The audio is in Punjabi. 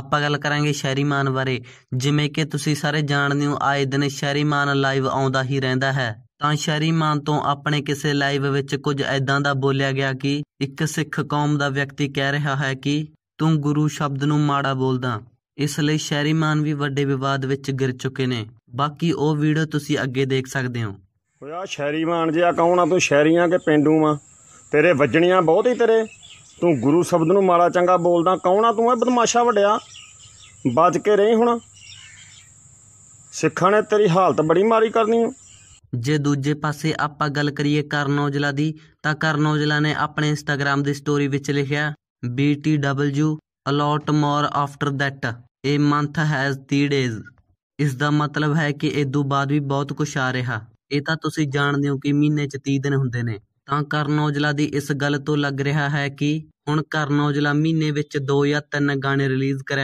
ਆਪਾਂ ਗੱਲ ਕਰਾਂਗੇ ਸ਼ੈਰੀਮਾਨ ਬਾਰੇ ਜਿਵੇਂ ਕਿ ਤੁਸੀਂ ਸਾਰੇ ਜਾਣਦੇ ਹੋ ਆਏ ਦਿਨ ਸ਼ੈਰੀਮਾਨ ਲਾਈਵ ਆਉਂਦਾ ਹੀ ਰਹਿੰਦਾ ਹੈ ਤਾਂ ਸ਼ੈਰੀਮਾਨ ਤੋਂ ਆਪਣੇ ਕਿਸੇ ਲਾਈਵ ਵਿੱਚ ਕੁਝ ਐਦਾਂ ਦਾ ਬੋਲਿਆ ਗਿਆ ਕਿ ਇੱਕ ਸਿੱਖ ਕੌਮ ਦਾ ਵਿਅਕਤੀ ਕਹਿ ਰਿਹਾ ਹੈ ਕਿ ਤੂੰ ਗੁਰੂ ਸ਼ਬਦ ਨੂੰ ਮਾੜਾ ਬੋਲਦਾ ਇਸ ਲਈ ਸ਼ੈਰੀਮਾਨ ਵੀ ਵੱਡੇ ਵਿਵਾਦ ਵਿੱਚ ਗਿਰ ਚੁੱਕੇ ਨੇ ਬਾਕੀ ਉਹ ਵੀਡੀਓ ਤੁਸੀਂ ਅੱਗੇ ਦੇਖ ਸਕਦੇ ਹੋ ਓਏ ਆ ਸ਼ੈਰੀਮਾਨ ਜਿਹਾ ਕੌਣ ਆ ਤੂੰ ਸ਼ੈਰੀਆਂ ਕੇ ਪਿੰਡੂ ਆ ਤੇਰੇ ਵੱਜਣੀਆਂ ਬਹੁਤ ਹੀ ਤੇਰੇ ਤੂੰ ਗੁਰੂ ਸ਼ਬਦ ਨੂੰ ਮਾੜਾ ਚੰਗਾ ਬੋਲਦਾ ਕੌਣਾ ਤੂੰ ਐ ਬਦਮਾਸ਼ਾ ਵੜਿਆ ਬਚ ਕੇ ਰਹੀ ਹੁਣ ਸਿੱਖਾਂ ਨੇ ਤੇਰੀ ਹਾਲਤ ਬੜੀ ਮਾਰੀ ਕਰਨੀ ਹੈ ਜੇ ਦੂਜੇ ਪਾਸੇ ਆਪਾਂ ਗੱਲ ਕਰੀਏ ਕਰਨ ਔਜਲਾ ਦੀ ਤਾਂ ਕਰਨ ਔਜਲਾ ਨੇ ਆਪਣੇ ਇੰਸਟਾਗ੍ਰam ਦੀ ਸਟੋਰੀ ਵਿੱਚ ਲਿਖਿਆ BTW a lot more after that a month has 3 days ਇਸ ਦਾ ਮਤਲਬ ਹੈ ਕਿ ਇਹ ਤੋਂ ਬਾਅਦ ਵੀ ਬਹੁਤ ਕੁਝ ਆ ਰਿਹਾ ਇਹ ਤਾਂ ਤੁਸੀਂ ਜਾਣਦੇ ਹੋ ਕਿ ਮਹੀਨੇ 'ਚ 30 ਦਿਨ ਹੁੰਦੇ ਨੇ ਤਾਂ ਕਰਨ ਔਜਲਾ ਦੀ ਇਸ ਗੱਲ ਤੋਂ ਲੱਗ ਰਿਹਾ ਹੈ ਕਿ ਹੁਣ ਕਰਨ ਔਜਲਾ ਮਹੀਨੇ ਵਿੱਚ ਦੋ ਜਾਂ ਤਿੰਨ ਗਾਣੇ ਰਿਲੀਜ਼ ਕਰਿਆ